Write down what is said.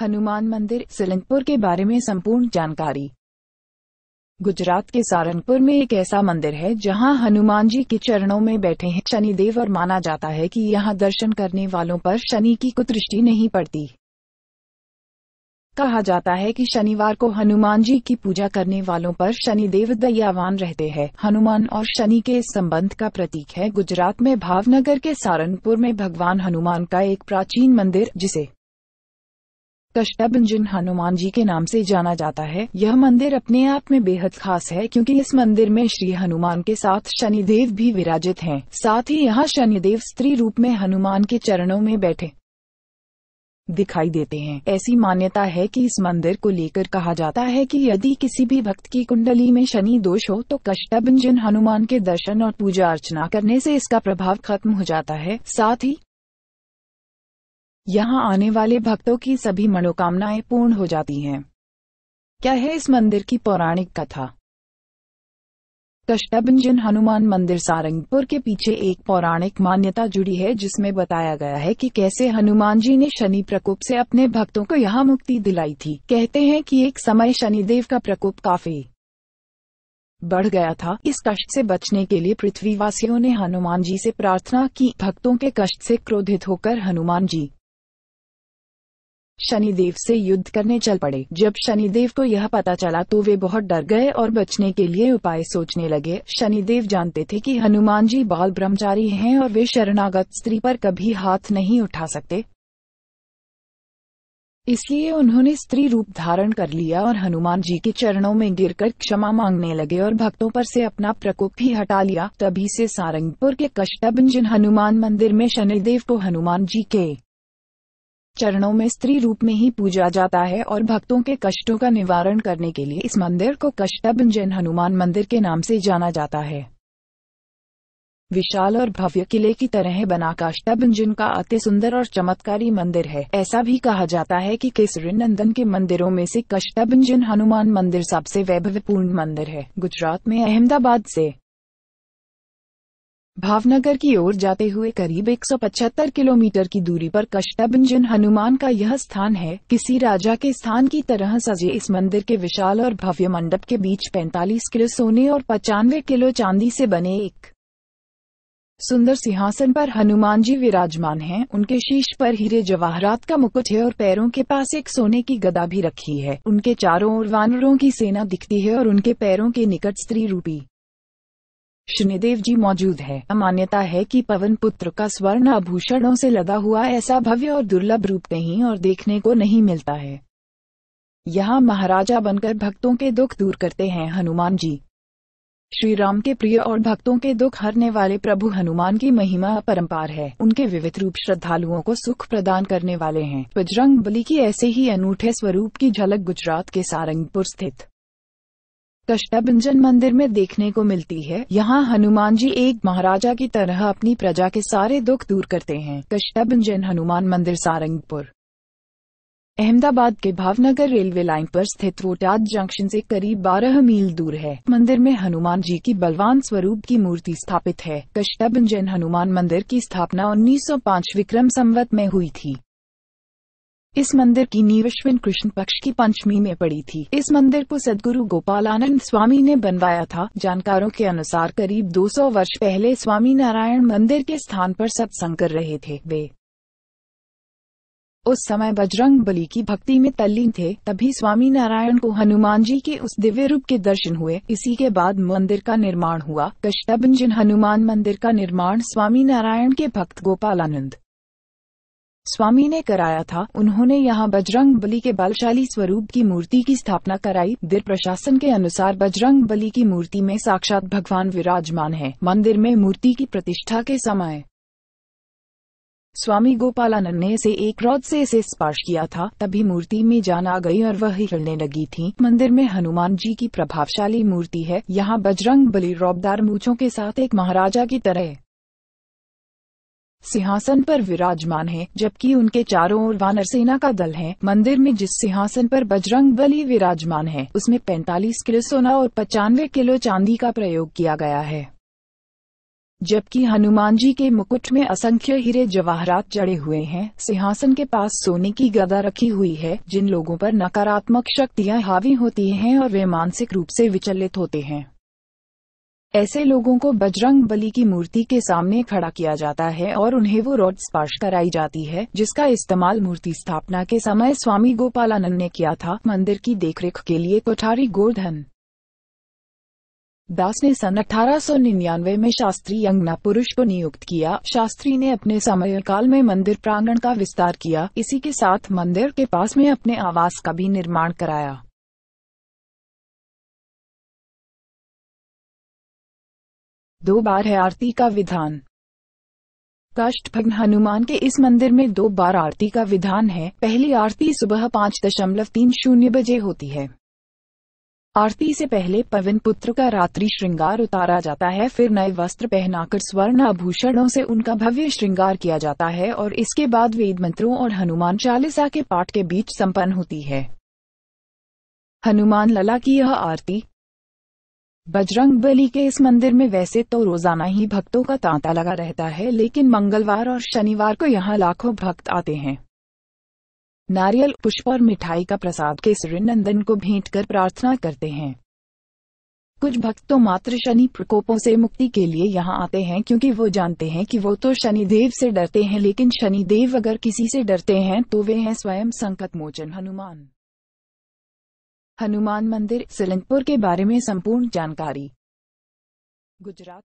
हनुमान मंदिर सलंगपुर के बारे में संपूर्ण जानकारी गुजरात के सारनपुर में एक ऐसा मंदिर है जहां हनुमान जी के चरणों में बैठे हैं शनिदेव और माना जाता है कि यहां दर्शन करने वालों पर शनि की कुदृष्टि नहीं पड़ती कहा जाता है कि शनिवार को हनुमान जी की पूजा करने वालों पर शनिदेव दयावान रहते हैं हनुमान और शनि के संबंध का प्रतीक है गुजरात में भावनगर के सारनपुर में भगवान हनुमान का एक प्राचीन मंदिर जिसे कश्यप जिन हनुमान जी के नाम से जाना जाता है यह मंदिर अपने आप में बेहद खास है क्योंकि इस मंदिर में श्री हनुमान के साथ शनिदेव भी विराजित हैं। साथ ही यहाँ शनिदेव स्त्री रूप में हनुमान के चरणों में बैठे दिखाई देते हैं ऐसी मान्यता है कि इस मंदिर को लेकर कहा जाता है कि यदि किसी भी भक्त की कुंडली में शनि दोष हो तो कष्टभंजन हनुमान के दर्शन और पूजा अर्चना करने से इसका प्रभाव खत्म हो जाता है साथ ही यहाँ आने वाले भक्तों की सभी मनोकामनाएं पूर्ण हो जाती हैं क्या है इस मंदिर की पौराणिक कथा कष्टभंजन हनुमान मंदिर सारंगपुर के पीछे एक पौराणिक मान्यता जुड़ी है जिसमें बताया गया है कि कैसे हनुमान जी ने शनि प्रकोप से अपने भक्तों को यहाँ मुक्ति दिलाई थी कहते हैं कि एक समय शनिदेव का प्रकोप काफी बढ़ गया था इस कष्ट से बचने के लिए पृथ्वीवासियों ने हनुमान जी से प्रार्थना की भक्तों के कष्ट से क्रोधित होकर हनुमान जी शनिदेव से युद्ध करने चल पड़े जब शनिदेव को यह पता चला तो वे बहुत डर गए और बचने के लिए उपाय सोचने लगे शनिदेव जानते थे कि हनुमान जी बाल ब्रह्मचारी हैं और वे शरणागत स्त्री पर कभी हाथ नहीं उठा सकते इसलिए उन्होंने स्त्री रूप धारण कर लिया और हनुमान जी के चरणों में गिरकर क्षमा मांगने लगे और भक्तों पर से अपना प्रकोप भी हटा लिया तभी से सारंगपुर के कष्टभंजन हनुमान मंदिर में शनिदेव को हनुमान जी के चरणों में स्त्री रूप में ही पूजा जाता है और भक्तों के कष्टों का निवारण करने के लिए इस मंदिर को कष्टभ जैन हनुमान मंदिर के नाम से जाना जाता है विशाल और भव्य किले की तरह बना काष्टभंजन का अति सुंदर और चमत्कारी मंदिर है ऐसा भी कहा जाता है कि केसरी नंदन के मंदिरों में से काष्टभंजन हनुमान मंदिर सबसे वैभवपूर्ण मंदिर है गुजरात में अहमदाबाद से भावनगर की ओर जाते हुए करीब 175 किलोमीटर की दूरी पर कष्टभंजन हनुमान का यह स्थान है किसी राजा के स्थान की तरह सजे इस मंदिर के विशाल और भव्य मंडप के बीच 45 किलो सोने और पचानवे किलो चांदी से बने एक सुंदर सिंहासन पर हनुमान जी विराजमान हैं उनके शीश पर हीरे जवाहरात का मुकुट है और पैरों के पास एक सोने की गदा भी रखी है उनके चारों ओर वानरों की सेना दिखती है और उनके पैरों के निकट स्त्री रूपी शनिदेव जी मौजूद है मान्यता है कि पवन पुत्र का स्वर्ण आभूषणों से लदा हुआ ऐसा भव्य और दुर्लभ रूप नहीं और देखने को नहीं मिलता है यहाँ महाराजा बनकर भक्तों के दुख दूर करते हैं हनुमान जी श्री राम के प्रिय और भक्तों के दुख हरने वाले प्रभु हनुमान की महिमा अपरम्पार है उनके विविध रूप श्रद्धालुओं को सुख प्रदान करने वाले हैं बजरंग बली की ऐसे ही अनूठे स्वरूप की झलक गुजरात के सारंगपुर स्थित कष्टभंजन मंदिर में देखने को मिलती है यहाँ हनुमान जी एक महाराजा की तरह अपनी प्रजा के सारे दुख दूर करते हैं कष्टभंजन हनुमान मंदिर सारंगपुर अहमदाबाद के भावनगर रेलवे लाइन पर स्थित रोटाद जंक्शन से करीब 12 मील दूर है मंदिर में हनुमान जी की बलवान स्वरूप की मूर्ति स्थापित है कष्टभंजन हनुमान मंदिर की स्थापना 1905 विक्रम संवत में हुई थी इस मंदिर की नींव अश्विन कृष्ण पक्ष की पंचमी में पड़ी थी इस मंदिर को सदगुरु गोपालानंद स्वामी ने बनवाया था जानकारों के अनुसार करीब 200 वर्ष पहले स्वामी नारायण मंदिर के स्थान पर सत्संग कर रहे थे वे उस समय बजरंग बली की भक्ति में तल्लीन थे तभी स्वामी नारायण को हनुमान जी के उस दिव्य रूप के दर्शन हुए इसी के बाद मंदिर का निर्माण हुआ जिन हनुमान मंदिर का निर्माण स्वामी नारायण के भक्त गोपालानंद स्वामी ने कराया था उन्होंने यहाँ बजरंग बली के बलशाली स्वरूप की मूर्ति की स्थापना कराई दिर प्रशासन के अनुसार बजरंग बली की मूर्ति में साक्षात भगवान विराजमान है मंदिर में मूर्ति की प्रतिष्ठा के समय स्वामी गोपालानंद ने इसे एक रोज से इसे स्पर्श किया था तभी मूर्ति में जान आ गई और वह हिलने लगी थी मंदिर में हनुमान जी की प्रभावशाली मूर्ति है यहाँ बजरंग बली रौबदार मूछों के साथ एक महाराजा की तरह सिंहासन पर विराजमान है जबकि उनके चारों ओर वानर सेना का दल है मंदिर में जिस सिंहासन पर बजरंग बली विराजमान है उसमें 45 किलो सोना और पचानवे किलो चांदी का प्रयोग किया गया है जबकि हनुमान जी के मुकुट में असंख्य हीरे जवाहरात जड़े हुए हैं सिंहासन के पास सोने की गदा रखी हुई है जिन लोगों पर नकारात्मक शक्तियां हावी होती हैं और वे मानसिक रूप से विचलित होते हैं ऐसे लोगों को बजरंग बली की मूर्ति के सामने खड़ा किया जाता है और उन्हें वो रोड स्पर्श कराई जाती है जिसका इस्तेमाल मूर्ति स्थापना के समय स्वामी गोपालानंद ने किया था मंदिर की देखरेख के लिए कोठारी गोर्धन दास ने सन निन्यानवे में शास्त्री यंगना पुरुष को नियुक्त किया शास्त्री ने अपने समय काल में मंदिर प्रांगण का विस्तार किया इसी के साथ मंदिर के पास में अपने आवास का भी निर्माण कराया दो बार है आरती का विधान काष्ठ भग्न हनुमान के इस मंदिर में दो बार आरती का विधान है पहली आरती सुबह पाँच दशमलव तीन शून्य बजे होती है आरती से पहले पवन पुत्र का रात्रि श्रृंगार उतारा जाता है फिर नए वस्त्र पहनाकर स्वर्ण आभूषणों से उनका भव्य श्रृंगार किया जाता है और इसके बाद वेद मंत्रों और हनुमान चालीसा के पाठ के बीच संपन्न होती है हनुमान लला की यह आरती बजरंग बली के इस मंदिर में वैसे तो रोजाना ही भक्तों का तांता लगा रहता है लेकिन मंगलवार और शनिवार को यहाँ लाखों भक्त आते हैं नारियल पुष्प और मिठाई का प्रसाद केसरी नंदन को भेंट कर प्रार्थना करते हैं कुछ भक्त तो मात्र शनि प्रकोपों से मुक्ति के लिए यहाँ आते हैं क्योंकि वो जानते हैं कि वो तो शनिदेव से डरते हैं लेकिन शनिदेव अगर किसी से डरते हैं तो वे हैं स्वयं संकट मोचन हनुमान हनुमान मंदिर सिलंगपुर के बारे में संपूर्ण जानकारी गुजरात